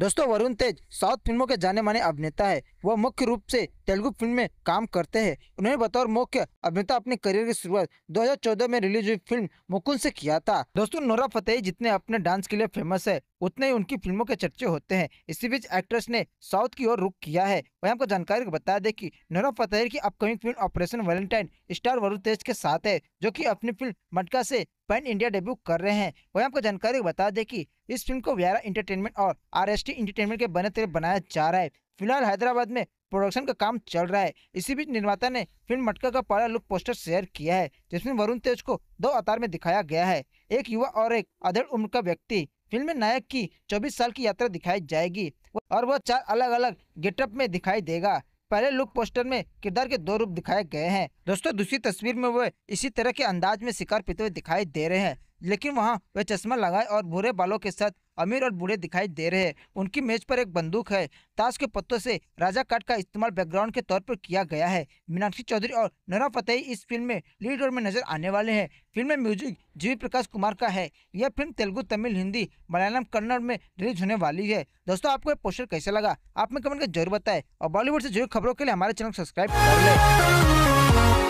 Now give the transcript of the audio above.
दोस्तों वरुण तेज साउथ फिल्मों के जाने माने अभिनेता है वह मुख्य रूप से तेलुगु फिल्म में काम करते हैं उन्होंने बतौर मुख्य अभिनेता अपने करियर की शुरुआत 2014 में रिलीज हुई फिल्म मुकुंद से किया था दोस्तों नोरा फतेही जितने अपने डांस के लिए फेमस है उतने ही उनकी फिल्मों के चर्चे होते हैं इसी बीच एक्ट्रेस ने साउथ की ओर रुख किया है वह आपको जानकारी बता दे की नोरा फतेही की upcoming film operation Valentine star Varun Tej के साथ है जो की अपनी फिल्म मटका से पैन इंडिया डेब्यू कर रहे हैं वही आपको जानकारी बता दें कि इस फिल्म को व्यारा इंटरटेनमेंट और आर एस टी इंटरटेनमेंट के बने तरह बनाया जा रहा है फिलहाल हैदराबाद में प्रोडक्शन का काम चल रहा है इसी बीच निर्माता ने फिल्म मटका का पहला लुक पोस्टर शेयर किया है जिसमें वरुण तेज को दो अवतार में दिखाया गया है एक युवा और एक अधेड़ उम्र का व्यक्ति फिल्म में नायक की 24 साल की यात्रा दिखाई जाएगी और वह चार अलग अलग गेटअप में दिखाई देगा पहले लुक पोस्टर में किरदार के दो रूप दिखाए गए हैं दोस्तों दूसरी तस्वीर में वह इसी तरह के अंदाज में शिकार पीते हुए दिखाई दे रहे हैं लेकिन वहाँ वे चश्मा लगाए और भूरे बालों के साथ अमीर और बूढ़े दिखाई दे रहे हैं उनकी मेज पर एक बंदूक है ताश के पत्तों से राजा काट का इस्तेमाल बैकग्राउंड के तौर पर किया गया है मीनाक्षी चौधरी और नरा फतेही इस फिल्म में लीड रोल में नजर आने वाले हैं फिल्म में म्यूजिक जीवी प्रकाश कुमार का है यह फिल्म तेलुगु तमिल हिंदी मलयालम कन्नड़ में रिलीज होने वाली है दोस्तों आपको यह पोस्टर कैसे लगा आप में कमेंट कर जरूर बताए और बॉलीवुड से जुड़ी खबरों के लिए हमारे चैनल सब्सक्राइब कर